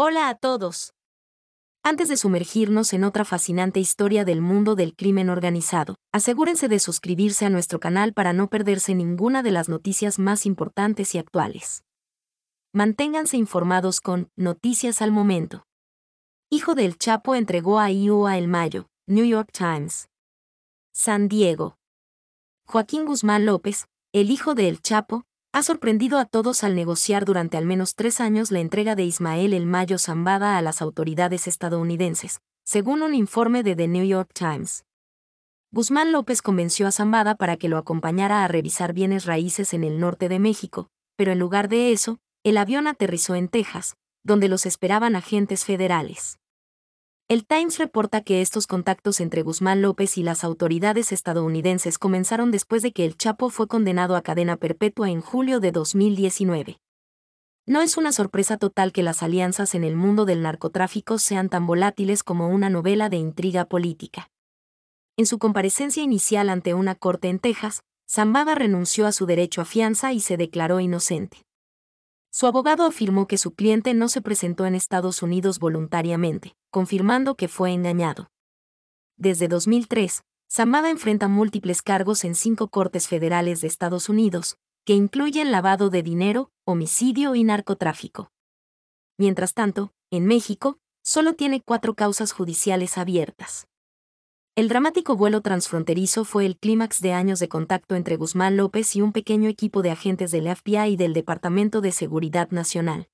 Hola a todos. Antes de sumergirnos en otra fascinante historia del mundo del crimen organizado, asegúrense de suscribirse a nuestro canal para no perderse ninguna de las noticias más importantes y actuales. Manténganse informados con Noticias al Momento. Hijo del Chapo entregó a IOA el Mayo, New York Times. San Diego. Joaquín Guzmán López, el hijo del Chapo, ha sorprendido a todos al negociar durante al menos tres años la entrega de Ismael El Mayo Zambada a las autoridades estadounidenses, según un informe de The New York Times. Guzmán López convenció a Zambada para que lo acompañara a revisar bienes raíces en el norte de México, pero en lugar de eso, el avión aterrizó en Texas, donde los esperaban agentes federales. El Times reporta que estos contactos entre Guzmán López y las autoridades estadounidenses comenzaron después de que el Chapo fue condenado a cadena perpetua en julio de 2019. No es una sorpresa total que las alianzas en el mundo del narcotráfico sean tan volátiles como una novela de intriga política. En su comparecencia inicial ante una corte en Texas, Zambada renunció a su derecho a fianza y se declaró inocente. Su abogado afirmó que su cliente no se presentó en Estados Unidos voluntariamente, confirmando que fue engañado. Desde 2003, Samada enfrenta múltiples cargos en cinco cortes federales de Estados Unidos, que incluyen lavado de dinero, homicidio y narcotráfico. Mientras tanto, en México, solo tiene cuatro causas judiciales abiertas. El dramático vuelo transfronterizo fue el clímax de años de contacto entre Guzmán López y un pequeño equipo de agentes del FBI y del Departamento de Seguridad Nacional.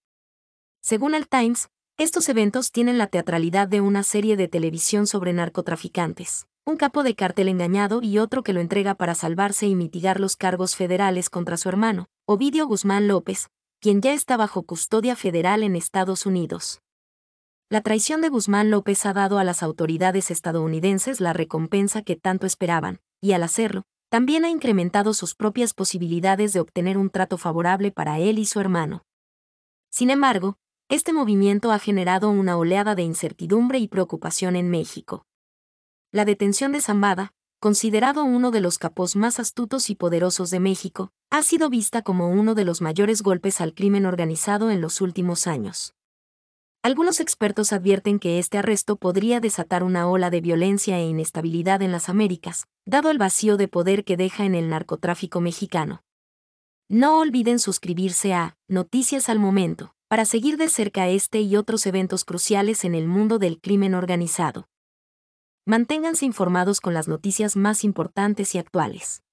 Según el Times, estos eventos tienen la teatralidad de una serie de televisión sobre narcotraficantes, un capo de cartel engañado y otro que lo entrega para salvarse y mitigar los cargos federales contra su hermano, Ovidio Guzmán López, quien ya está bajo custodia federal en Estados Unidos. La traición de Guzmán López ha dado a las autoridades estadounidenses la recompensa que tanto esperaban, y al hacerlo, también ha incrementado sus propias posibilidades de obtener un trato favorable para él y su hermano. Sin embargo, este movimiento ha generado una oleada de incertidumbre y preocupación en México. La detención de Zambada, considerado uno de los capos más astutos y poderosos de México, ha sido vista como uno de los mayores golpes al crimen organizado en los últimos años. Algunos expertos advierten que este arresto podría desatar una ola de violencia e inestabilidad en las Américas, dado el vacío de poder que deja en el narcotráfico mexicano. No olviden suscribirse a Noticias al Momento para seguir de cerca este y otros eventos cruciales en el mundo del crimen organizado. Manténganse informados con las noticias más importantes y actuales.